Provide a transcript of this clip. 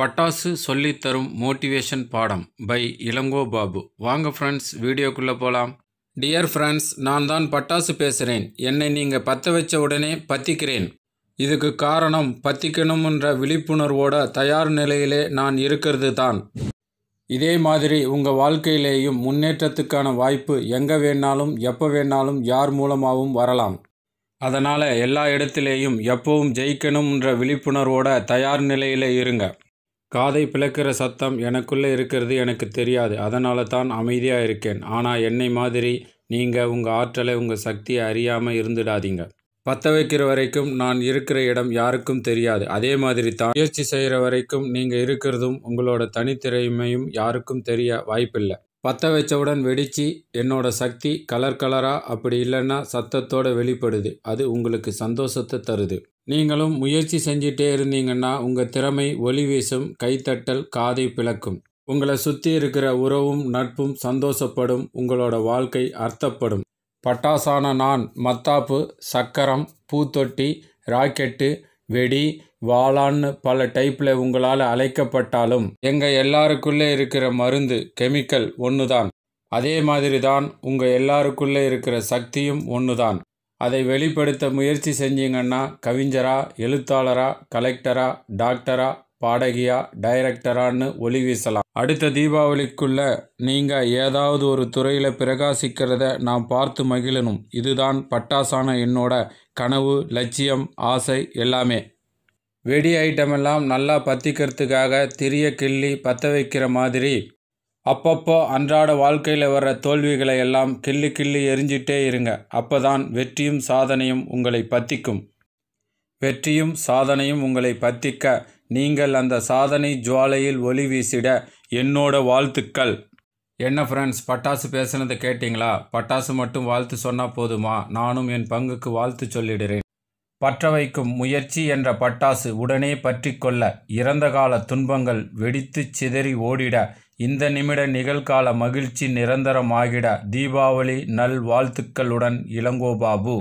பட்டாசு சொல்லித்தரும் மோட்டிவேஷன் பாடம் பை இளங்கோ பாபு வாங்க ஃப்ரெண்ட்ஸ் வீடியோக்குள்ளே போகலாம் டியர் ஃப்ரெண்ட்ஸ் நான் தான் பட்டாசு பேசுகிறேன் என்னை நீங்கள் பற்ற வச்ச உடனே பற்றிக்கிறேன் இதுக்கு காரணம் பற்றிக்கணும்ன்ற விழிப்புணர்வோட தயார் நிலையிலே நான் இருக்கிறது தான் இதே மாதிரி உங்கள் வாழ்க்கையிலேயும் முன்னேற்றத்துக்கான வாய்ப்பு எங்கே வேணாலும் எப்போ வேணாலும் யார் மூலமாகவும் வரலாம் அதனால் எல்லா இடத்துலேயும் எப்பவும் ஜெயிக்கணும்ன்ற விழிப்புணர்வோட தயார் நிலையிலே இருங்க காதை பிளக்கிற சத்தம் எனக்குள்ளே இருக்கிறது எனக்கு தெரியாது அதனால தான் அமைதியாக இருக்கேன் ஆனால் என்னை மாதிரி நீங்கள் உங்கள் ஆற்றலை உங்கள் சக்தியை அறியாமல் இருந்துடாதீங்க பற்ற வைக்கிற வரைக்கும் நான் இருக்கிற இடம் யாருக்கும் தெரியாது அதே மாதிரி தான் முயற்சி செய்கிற வரைக்கும் நீங்கள் இருக்கிறதும் உங்களோட தனித்திறமையும் யாருக்கும் தெரிய வாய்ப்பில்லை பற்ற வச்சவுடன் வெடித்து என்னோடய சக்தி கலர் கலராக அப்படி இல்லைன்னா சத்தத்தோடு வெளிப்படுது அது உங்களுக்கு சந்தோஷத்தை தருது நீங்களும் முயற்சி செஞ்சிட்டே இருந்தீங்கன்னா உங்கள் திறமை ஒளி வீசும் கைத்தட்டல் காதை பிளக்கும் உங்களை சுற்றி இருக்கிற உறவும் நட்பும் சந்தோஷப்படும் உங்களோட வாழ்க்கை அர்த்தப்படும் பட்டாசான நான் மத்தாப்பு சக்கரம் பூத்தொட்டி ராக்கெட்டு வெடி வாளான்னு பல டைப்பில் உங்களால் அழைக்கப்பட்டாலும் எங்கள் எல்லாருக்குள்ளே இருக்கிற மருந்து கெமிக்கல் ஒன்று தான் அதே மாதிரி தான் உங்கள் எல்லாருக்குள்ளே இருக்கிற சக்தியும் ஒன்று தான் அதை வெளிப்படுத்த முயற்சி செஞ்சீங்கன்னா கவிஞரா எழுத்தாளரா கலெக்டரா டாக்டரா பாடகியா டைரக்டரான்னு ஒளி வீசலாம் அடுத்த தீபாவளிக்குள்ள நீங்க ஏதாவது ஒரு துறையில பிரகாசிக்கிறத நான் பார்த்து மகிழணும் இதுதான் பட்டாசான என்னோட கனவு லட்சியம் ஆசை எல்லாமே வெடி ஐட்டமெல்லாம் நல்லா பத்திக்கிறதுக்காக திரிய கிள்ளி பற்ற வைக்கிற மாதிரி அப்பப்போ அன்றாட வாழ்க்கையில் வர்ற தோல்விகளை எல்லாம் கிள்ளி கிள்ளி எரிஞ்சிட்டே இருங்க அப்போதான் வெற்றியும் சாதனையும் உங்களை பற்றிக்கும் வெற்றியும் சாதனையும் உங்களை பத்திக்க நீங்கள் அந்த சாதனை ஜுவாலையில் ஒளி வீசிட என்னோட வாழ்த்துக்கள் என்ன ஃப்ரெண்ட்ஸ் பட்டாசு பேசுனது கேட்டிங்களா பட்டாசு மட்டும் வாழ்த்து சொன்னால் போதுமா நானும் என் பங்குக்கு வாழ்த்து சொல்லிடுறேன் பற்ற வைக்கும் முயற்சி என்ற பட்டாசு உடனே பற்றி கொள்ள இறந்த கால துன்பங்கள் வெடித்து சிதறி ஓடிட இந்த நிமிட நிகழ்கால மகிழ்ச்சி நிரந்தரமாகிட தீபாவளி நல் வாழ்த்துக்களுடன் இளங்கோபாபு